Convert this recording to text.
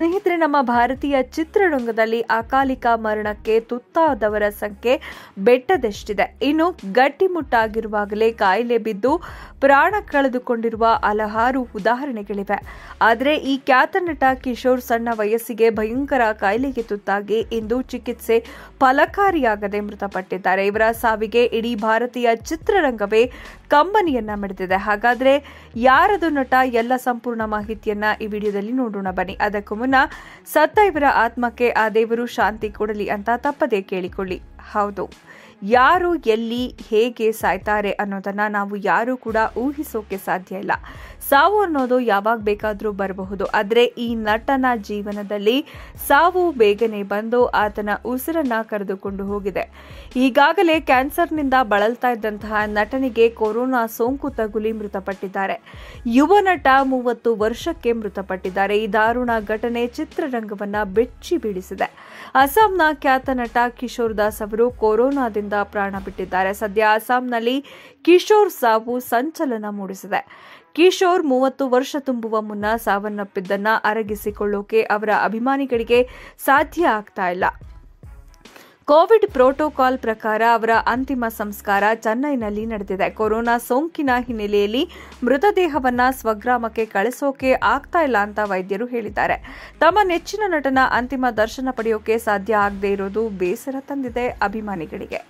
ಸ್ನೇಹಿತರೆ ನಮ್ಮ ಭಾರತೀಯ ಚಿತ್ರರಂಗದಲ್ಲಿ ಅಕಾಲಿಕ ಮರಣಕ್ಕೆ ತುತ್ತಾದವರ ಸಂಖ್ಯೆ ಬೆಟ್ಟದಷ್ಟಿದೆ ಇನ್ನು ಗಟ್ಟಿಮುಟ್ಟಾಗಿರುವಾಗಲೇ ಕಾಯಿಲೆ ಬಿದ್ದು ಪ್ರಾಣ ಕಳೆದುಕೊಂಡಿರುವ ಹಲವಾರು ಉದಾಹರಣೆಗಳಿವೆ ಆದರೆ ಈ ಖ್ಯಾತ ನಟ ಕಿಶೋರ್ ಸಣ್ಣ ವಯಸ್ಸಿಗೆ ಭಯಂಕರ ಕಾಯಿಲೆಗೆ ತುತ್ತಾಗಿ ಇಂದು ಚಿಕಿತ್ಸೆ ಫಲಕಾರಿಯಾಗದೆ ಮೃತಪಟ್ಟಿದ್ದಾರೆ ಇವರ ಸಾವಿಗೆ ಇಡೀ ಭಾರತೀಯ ಚಿತ್ರರಂಗವೇ ಕಂಬನಿಯನ್ನ ಮಿಡಿದಿದೆ ಹಾಗಾದ್ರೆ ಯಾರದು ನಟ ಎಲ್ಲ ಸಂಪೂರ್ಣ ಮಾಹಿತಿಯನ್ನ ಈ ವಿಡಿಯೋದಲ್ಲಿ ನೋಡೋಣ ಬನ್ನಿ ಅದಕ್ಕೂ ಸತ್ತ ಇವರ ಆತ್ಮಕ್ಕೆ ಆ ದೇವರು ಶಾಂತಿ ಕೊಡಲಿ ಅಂತ ತಪ್ಪದೇ ಕೇಳಿಕೊಳ್ಳಿ ಹೌದು ಯಾರು ಎಲ್ಲಿ ಹೇಗೆ ಸಾಯ್ತಾರೆ ಅನ್ನೋದನ್ನು ನಾವು ಯಾರೂ ಕೂಡ ಊಹಿಸೋಕೆ ಸಾಧ್ಯ ಇಲ್ಲ ಸಾವು ಅನ್ನೋದು ಯಾವಾಗ ಬೇಕಾದರೂ ಬರಬಹುದು ಆದರೆ ಈ ನಟನ ಜೀವನದಲ್ಲಿ ಸಾವು ಬೇಗನೆ ಬಂದು ಆತನ ಉಸಿರನ್ನ ಕರೆದುಕೊಂಡು ಹೋಗಿದೆ ಈಗಾಗಲೇ ಕ್ಯಾನ್ಸರ್ನಿಂದ ಬಳಲ್ತಾ ಇದ್ದಂತಹ ನಟನಿಗೆ ಕೊರೋನಾ ಸೋಂಕು ತಗುಲಿ ಮೃತಪಟ್ಟಿದ್ದಾರೆ ಯುವ ನಟ ಮೂವತ್ತು ವರ್ಷಕ್ಕೆ ಮೃತಪಟ್ಟಿದ್ದಾರೆ ಈ ದಾರುಣ ಘಟನೆ ಚಿತ್ರರಂಗವನ್ನ ಬೆಚ್ಚಿ ಬೀಳಿಸಿದೆ ಅಸ್ಸಾಂನ ಖ್ಯಾತ ನಟ ಕಿಶೋರ್ ದಾಸ್ ಇಬ್ಬರು ಕೊರೋನಾದಿಂದ ಪ್ರಾಣ ಬಿಟ್ಟಿದ್ದಾರೆ ಸದ್ಯ ಅಸ್ಸಾಂನಲ್ಲಿ ಕಿಶೋರ್ ಸಾವು ಸಂಚಲನ ಮೂಡಿಸಿದೆ ಕಿಶೋರ್ ಮೂವತ್ತು ವರ್ಷ ತುಂಬುವ ಮುನ್ನ ಸಾವನ್ನಪ್ಪಿದ್ದನ್ನ ಅರಗಿಸಿಕೊಳ್ಳೋಕೆ ಅವರ ಅಭಿಮಾನಿಗಳಿಗೆ ಸಾಧ್ಯ ಆಗ್ತಾ ಇಲ್ಲ ಕೋವಿಡ್ ಪ್ರೋಟೋಕಾಲ್ ಪ್ರಕಾರ ಅವರ ಅಂತಿಮ ಸಂಸ್ಕಾರ ಚೆನ್ನೈನಲ್ಲಿ ನಡೆದಿದೆ ಕೊರೋನಾ ಸೋಂಕಿನ ಹಿನ್ನೆಲೆಯಲ್ಲಿ ಮೃತದೇಹವನ್ನ ಸ್ವಗ್ರಾಮಕ್ಕೆ ಕಳಿಸೋಕೆ ಆಗ್ತಾ ಇಲ್ಲ ಅಂತ ವೈದ್ಯರು ಹೇಳಿದ್ದಾರೆ ತಮ್ಮ ನೆಚ್ಚಿನ ನಟನ ಅಂತಿಮ ದರ್ಶನ ಪಡೆಯೋಕೆ ಸಾಧ್ಯ ಆಗದೇ ಇರೋದು ಬೇಸರ ತಂದಿದೆ ಅಭಿಮಾನಿಗಳಿಗೆ